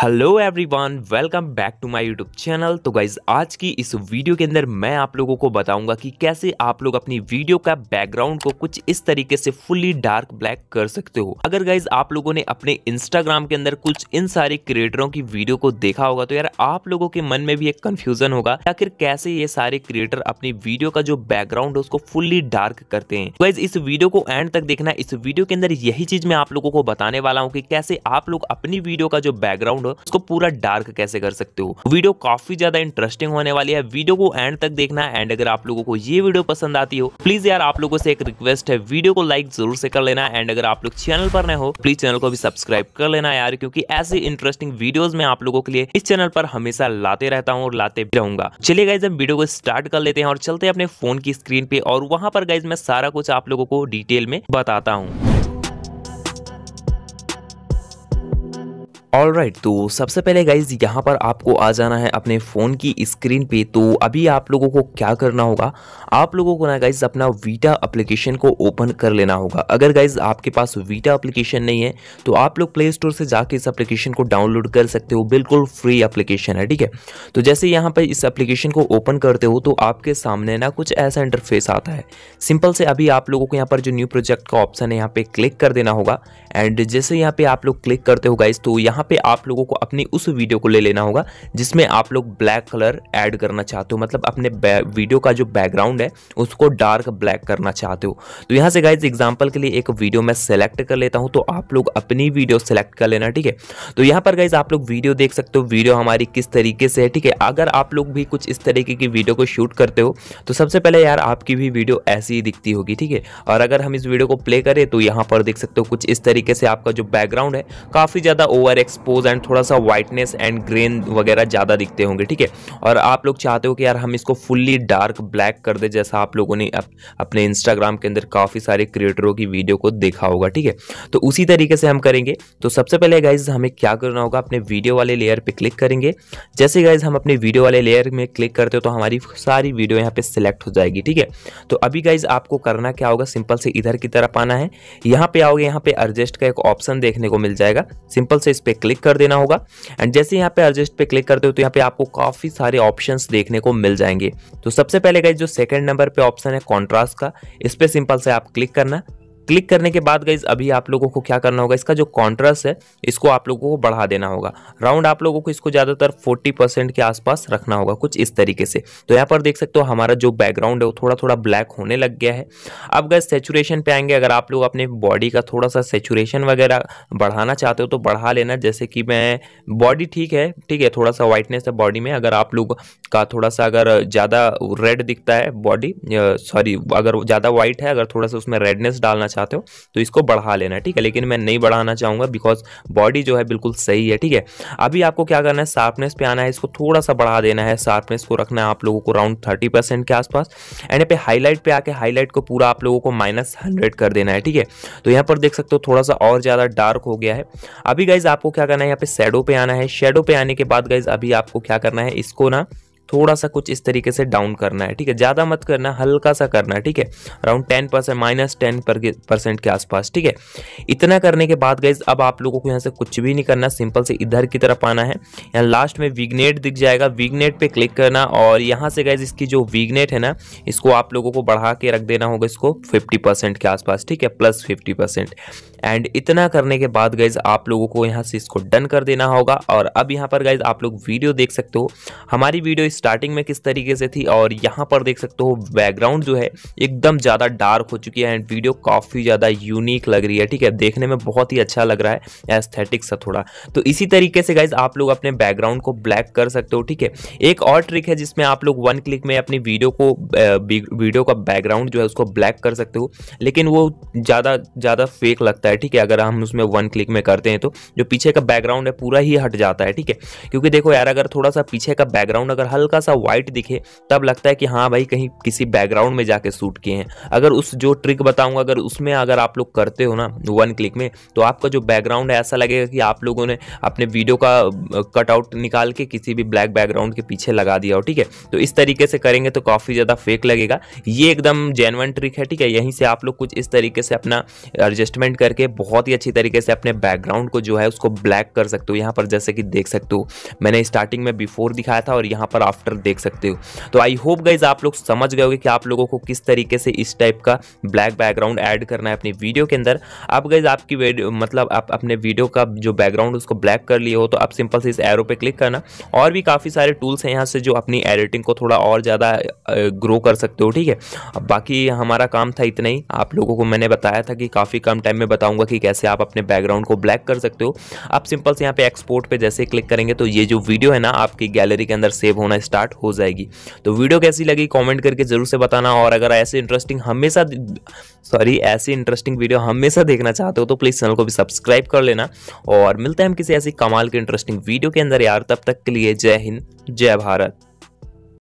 hello everyone welcome back to my YouTube channel तो guys आज की इस वीडियो के अंदर मैं आप लोगों को बताऊंगा कि कैसे आप लोग अपनी वीडियो का बैकग्राउंड को कुछ इस तरीके से फुल्ली डार्क ब्लैक कर सकते हो अगर गाइज आप लोगों ने अपने इंस्टाग्राम के अंदर कुछ इन सारे क्रिएटरों की वीडियो को देखा होगा तो यार आप लोगों के मन में भी एक कन्फ्यूजन होगा आखिर कैसे ये सारे क्रिएटर अपनी वीडियो का जो बैकग्राउंड है उसको फुल्ली डार्क करते हैं तो गाइज इस वीडियो को एंड तक देखना इस वीडियो के अंदर यही चीज मैं आप लोगों को बताने वाला हूँ की कैसे आप लोग अपनी वीडियो का जो बैकग्राउंड हो उसको पूरा डार्क कैसे कर सकते हो वीडियो काफी ज्यादा इंटरेस्टिंग होने वाली है वीडियो को एंड तक देखना है एंड अगर आप लोगों को ये वीडियो पसंद आती हो प्लीज यार आप लोगों से एक रिक्वेस्ट है वीडियो को लाइक जरूर से कर लेना एंड अगर आप लोग चैनल पर न हो प्लीज चैनल को भी सब्सक्राइब कर लेना यार क्योंकि ऐसे इंटरेस्टिंग वीडियो में आप लोगों के लिए इस चैनल पर हमेशा लाते रहता हूँ और लाते भी रहूंगा चलिए गाइज हम वीडियो को स्टार्ट कर लेते हैं और चलते हैं अपने फोन की स्क्रीन पे और वहां पर गाइज मैं सारा कुछ आप लोगों को डिटेल में बताता हूँ ऑल राइट right, तो सबसे पहले गाइज यहाँ पर आपको आ जाना है अपने फ़ोन की स्क्रीन पे तो अभी आप लोगों को क्या करना होगा आप लोगों को ना गाइज अपना वीटा एप्लीकेशन को ओपन कर लेना होगा अगर गाइज आपके पास वीटा एप्लीकेशन नहीं है तो आप लोग प्ले स्टोर से जाके इस एप्लीकेशन को डाउनलोड कर सकते हो बिल्कुल फ्री एप्लीकेशन है ठीक है तो जैसे यहाँ पर इस एप्लीकेशन को ओपन करते हो तो आपके सामने ना कुछ ऐसा इंटरफेस आता है सिंपल से अभी आप लोगों को यहाँ पर जो न्यू प्रोजेक्ट का ऑप्शन है यहाँ पर क्लिक कर देना होगा एंड जैसे यहाँ पर आप लोग क्लिक करते हो गाइज तो यहाँ यहाँ पे आप लोगों को अपनी उस वीडियो को ले लेना होगा जिसमें आप लोग ब्लैक कलर ऐड करना चाहते हो मतलब अपने वीडियो का जो बैकग्राउंड है उसको डार्क ब्लैक करना चाहते हो तो यहाँ से गाइज एग्जाम्पल के लिए एक वीडियो मैं सेलेक्ट कर लेता हूँ तो आप लोग अपनी वीडियो सेलेक्ट कर लेना ठीक है तो यहाँ पर गाइज आप लोग वीडियो देख सकते हो वीडियो हमारी किस तरीके से है ठीक है अगर आप लोग भी कुछ इस तरीके की वीडियो को शूट करते हो तो सबसे पहले यार आपकी भी वीडियो ऐसी ही दिखती होगी ठीक है और अगर हम इस वीडियो को प्ले करें तो यहाँ पर देख सकते हो कुछ इस तरीके से आपका जो बैकग्राउंड है काफ़ी ज़्यादा ओवर एक्सपोज एंड थोड़ा सा वाइटनेस एंड ग्रेन वगैरह ज़्यादा दिखते होंगे ठीक है और आप लोग चाहते हो कि यार हम इसको फुल्ली डार्क ब्लैक कर दे जैसा आप लोगों ने अप, अपने इंस्टाग्राम के अंदर काफ़ी सारे क्रिएटरों की वीडियो को देखा होगा ठीक है तो उसी तरीके से हम करेंगे तो सबसे पहले गाइज हमें क्या करना होगा अपने वीडियो वाले लेयर पर क्लिक करेंगे जैसे गाइज हम अपने वीडियो वाले लेयर में क्लिक करते हो तो हमारी सारी वीडियो यहाँ पर सिलेक्ट हो जाएगी ठीक है तो अभी गाइज आपको करना क्या होगा सिंपल से इधर की तरफ आना है यहाँ पे आओगे यहाँ पे एडजस्ट का एक ऑप्शन देखने को मिल जाएगा सिंपल से इस पर क्लिक कर देना होगा एंड जैसे यहाँ पे एडजस्ट पे क्लिक करते हो तो यहाँ पे आपको काफ़ी सारे ऑप्शंस देखने को मिल जाएंगे तो सबसे पहले गाइज जो सेकंड नंबर पे ऑप्शन है कॉन्ट्रास्ट का इस पर सिंपल से आप क्लिक करना क्लिक करने के बाद गाइज अभी आप लोगों को क्या करना होगा इसका जो कॉन्ट्रास्ट है इसको आप लोगों को बढ़ा देना होगा राउंड आप लोगों को इसको ज़्यादातर फोर्टी परसेंट के आसपास रखना होगा कुछ इस तरीके से तो यहाँ पर देख सकते हो हमारा जो बैकग्राउंड है वो थोड़ा थोड़ा ब्लैक होने लग गया है अब गए सेचुरेशन पे आएंगे अगर आप लोग अपने बॉडी का थोड़ा सा सेचुरेशन वगैरह बढ़ाना चाहते हो तो बढ़ा लेना जैसे कि मैं बॉडी ठीक है ठीक है थोड़ा सा वाइटनेस है बॉडी में अगर आप लोग का थोड़ा सा अगर ज़्यादा रेड दिखता है बॉडी सॉरी अगर ज़्यादा वाइट है अगर थोड़ा सा उसमें रेडनेस डालना चाहते हो तो इसको बढ़ा लेना ठीक है लेकिन मैं नहीं बढ़ाना चाहूँगा बिकॉज बॉडी जो है बिल्कुल सही है ठीक है अभी आपको क्या करना है शार्पनेस पे आना है इसको थोड़ा सा बढ़ा देना है शार्पनेस को रखना है आप लोगों को अराउंड थर्टी परसेंट के आसपास एंड पे हाईलाइट पे आके हाईलाइट को पूरा आप लोगों को माइनस हंड्रेड कर देना है ठीक है तो यहाँ पर देख सकते हो थोड़ा सा और ज़्यादा डार्क हो गया है अभी गाइज आपको क्या करना है यहाँ पे शेडो पे आना है शेडो पे आने के बाद गाइज अभी आपको क्या करना है इसको ना थोड़ा सा कुछ इस तरीके से डाउन करना है ठीक है ज़्यादा मत करना हल्का सा करना है ठीक है around ten percent minus ten percent के आसपास ठीक है इतना करने के बाद गई अब आप लोगों को यहाँ से कुछ भी नहीं करना सिंपल से इधर की तरफ आना है यहाँ लास्ट में विगनेट दिख जाएगा विगनेट पर क्लिक करना और यहाँ से गैज इसकी जो विगनेट है ना इसको आप लोगों को बढ़ा के रख देना होगा इसको फिफ्टी परसेंट के आसपास ठीक है प्लस फिफ्टी परसेंट एंड इतना करने के बाद गाइज आप लोगों को यहाँ से इसको डन कर देना होगा और अब यहाँ पर गाइज आप लोग वीडियो देख सकते हो हमारी वीडियो इस स्टार्टिंग में किस तरीके से थी और यहाँ पर देख सकते हो बैकग्राउंड जो है एकदम ज़्यादा डार्क हो चुकी है एंड वीडियो काफ़ी ज़्यादा यूनिक लग रही है ठीक है देखने में बहुत ही अच्छा लग रहा है एस्थेटिक्स सा थोड़ा तो इसी तरीके से गाइज आप लोग अपने बैकग्राउंड को ब्लैक कर सकते हो ठीक है एक और ट्रिक है जिसमें आप लोग वन क्लिक में अपनी वीडियो को वीडियो का बैकग्राउंड जो है उसको ब्लैक कर सकते हो लेकिन वो ज़्यादा ज़्यादा फेक लगता है ठीक है अगर हम उसमें वन क्लिक में करते हैं तो जो पीछे का बैकग्राउंड है पूरा ही हट जाता है ठीक है क्योंकि देखो यार अगर थोड़ा सा पीछे का बैकग्राउंड अगर हल हल्का सा वाइट दिखे तब लगता है कि हाँ भाई कहीं किसी बैकग्राउंड में जाके शूट किए हैं अगर उस जो ट्रिक बताऊंगा अगर उसमें अगर आप लोग करते हो ना वन क्लिक में तो आपका जो बैकग्राउंड है ऐसा लगेगा कि आप लोगों ने अपने वीडियो का कटआउट निकाल के किसी भी ब्लैक बैकग्राउंड के पीछे लगा दिया हो ठीक है तो इस तरीके से करेंगे तो काफ़ी ज़्यादा फेक लगेगा ये एकदम जेनवन ट्रिक है ठीक है यहीं से आप लोग कुछ इस तरीके से अपना एडजस्टमेंट करके बहुत ही अच्छी तरीके से अपने बैकग्राउंड को जो है उसको ब्लैक कर सकते हो यहाँ पर जैसे कि देख सकते हो मैंने स्टार्टिंग में बिफोर दिखाया था और यहाँ पर आप आफ्टर देख सकते हो तो आई होप गाइज आप लोग समझ गए होगे कि आप लोगों को किस तरीके से इस टाइप का ब्लैक बैकग्राउंड ऐड करना है अपनी वीडियो के अंदर अब गाइज आपकी मतलब आप अपने वीडियो का जो बैकग्राउंड उसको ब्लैक कर लिए हो तो आप सिंपल से इस एरो पे क्लिक करना और भी काफ़ी सारे टूल्स हैं यहाँ से जो अपनी एडिटिंग को थोड़ा और ज़्यादा ग्रो कर सकते हो ठीक है बाकी हमारा काम था इतना ही आप लोगों को मैंने बताया था कि काफ़ी कम टाइम में बताऊँगा कि कैसे आप अपने बैकग्राउंड को ब्लैक कर सकते हो आप सिंपल से यहाँ पे एक्सपोर्ट पे जैसे क्लिक करेंगे तो ये जो वीडियो है ना आपकी गैलरी के अंदर सेव होना स्टार्ट हो जाएगी तो वीडियो कैसी लगी कॉमेंट करके ज़रूर से बताना और अगर ऐसे इंटरेस्टिंग हमेशा सॉरी ऐसी इंटरेस्टिंग वीडियो हमेशा देखना चाहते हो तो प्लीज़ चैनल को भी सब्सक्राइब कर लेना और मिलते हैं हम किसी ऐसी कमाल के इंटरेस्टिंग वीडियो के अंदर यार तब तक के लिए जय हिंद जय भारत